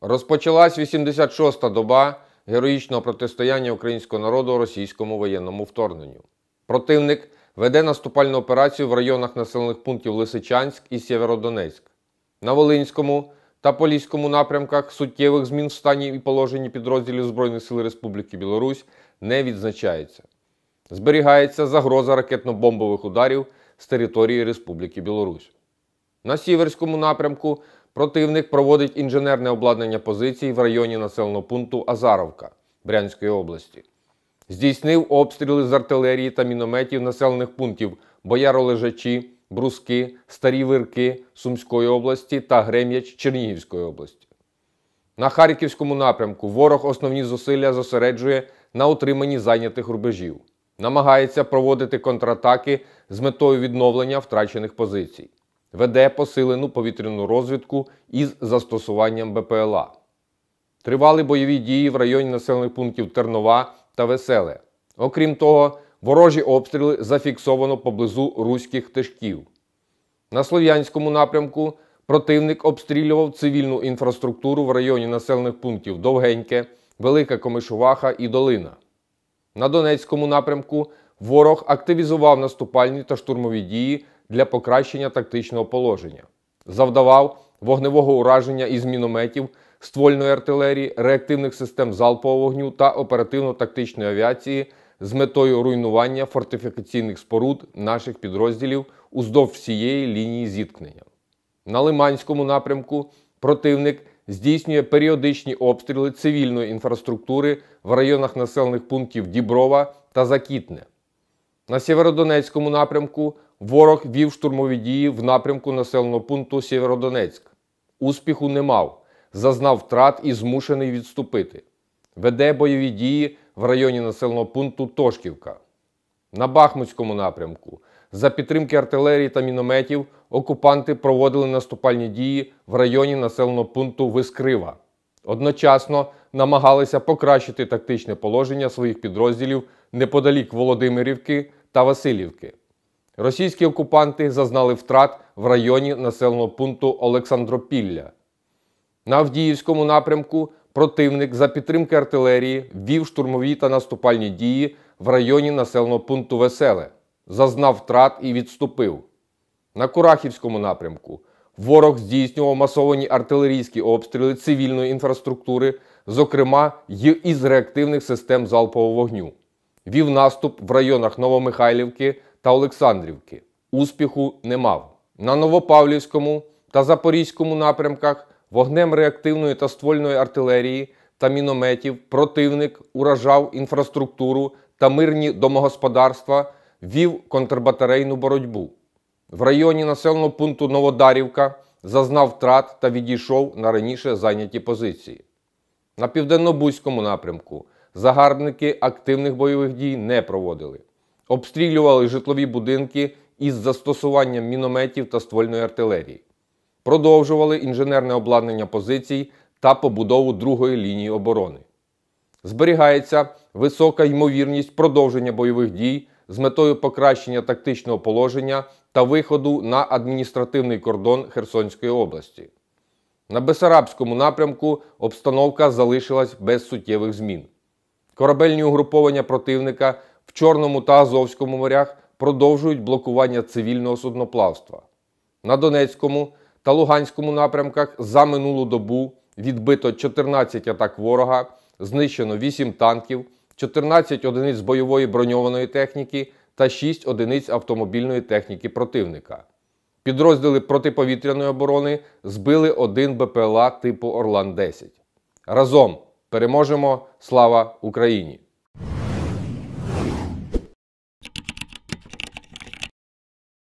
Розпочалась 86-та доба героїчного протистояння українського народу російському воєнному вторгненню. Противник веде наступальну операцію в районах населених пунктів Лисичанськ і Сєвєродонецьк. На Волинському та Поліському напрямках суттєвих змін в стані і положенні підрозділів Збройних сил Республіки Білорусь не відзначається. Зберігається загроза ракетно-бомбових ударів з території Республіки Білорусь. На Сіверському напрямку Противник проводить інженерне обладнання позицій в районі населеного пункту Азаровка Брянської області. Здійснив обстріли з артилерії та мінометів населених пунктів Бояролежачі, Бруски, Старі Вирки Сумської області та Грем'яч Чернігівської області. На Харківському напрямку ворог основні зусилля зосереджує на утриманні зайнятих рубежів. Намагається проводити контратаки з метою відновлення втрачених позицій веде посилену повітряну розвідку із застосуванням БПЛА. Тривали бойові дії в районі населених пунктів Тернова та Веселе. Окрім того, ворожі обстріли зафіксовано поблизу руських тишків. На Слов'янському напрямку противник обстрілював цивільну інфраструктуру в районі населених пунктів Довгеньке, Велика Комишуваха і Долина. На Донецькому напрямку ворог активізував наступальні та штурмові дії для покращення тактичного положення, завдавав вогневого ураження із мінометів, ствольної артилерії, реактивних систем залпового вогню та оперативно-тактичної авіації з метою руйнування фортифікаційних споруд наших підрозділів уздовж всієї лінії зіткнення. На Лиманському напрямку противник здійснює періодичні обстріли цивільної інфраструктури в районах населених пунктів Діброва та Закітне. На Сєвєродонецькому напрямку ворог вів штурмові дії в напрямку населеного пункту Сєвєродонецьк. Успіху не мав, зазнав втрат і змушений відступити. Веде бойові дії в районі населеного пункту Тошківка. На Бахмутському напрямку. За підтримки артилерії та мінометів окупанти проводили наступальні дії в районі населеного пункту Вискрива. Одночасно намагалися покращити тактичне положення своїх підрозділів неподалік Володимирівки та Васильівки. Російські окупанти зазнали втрат в районі населеного пункту Олександропілля. На Авдіївському напрямку противник за підтримки артилерії вів штурмові та наступальні дії в районі населеного пункту Веселе, зазнав втрат і відступив. На Курахівському напрямку ворог здійснював масовані артилерійські обстріли цивільної інфраструктури, зокрема й із реактивних систем залпового вогню вів наступ в районах Новомихайлівки та Олександрівки. Успіху не мав. На Новопавлівському та Запорізькому напрямках вогнем реактивної та ствольної артилерії та мінометів противник уражав інфраструктуру та мирні домогосподарства, вів контрбатарейну боротьбу. В районі населеного пункту Новодарівка зазнав втрат та відійшов на раніше зайняті позиції. На південно-бузькому напрямку загарбники активних бойових дій не проводили. Обстрілювали житлові будинки із застосуванням мінометів та ствольної артилерії. Продовжували інженерне обладнання позицій та побудову другої лінії оборони. Зберігається висока ймовірність продовження бойових дій з метою покращення тактичного положення та виходу на адміністративний кордон Херсонської області. На Бесарабському напрямку обстановка залишилась без суттєвих змін. Корабельні угруповання противника в Чорному та Азовському морях продовжують блокування цивільного судноплавства. На Донецькому та Луганському напрямках за минулу добу відбито 14 атак ворога, знищено 8 танків, 14 одиниць бойової броньованої техніки та 6 одиниць автомобільної техніки противника. Підрозділи протиповітряної оборони збили один БПЛА типу Орлан-10. Разом Переможемо! Слава Україні!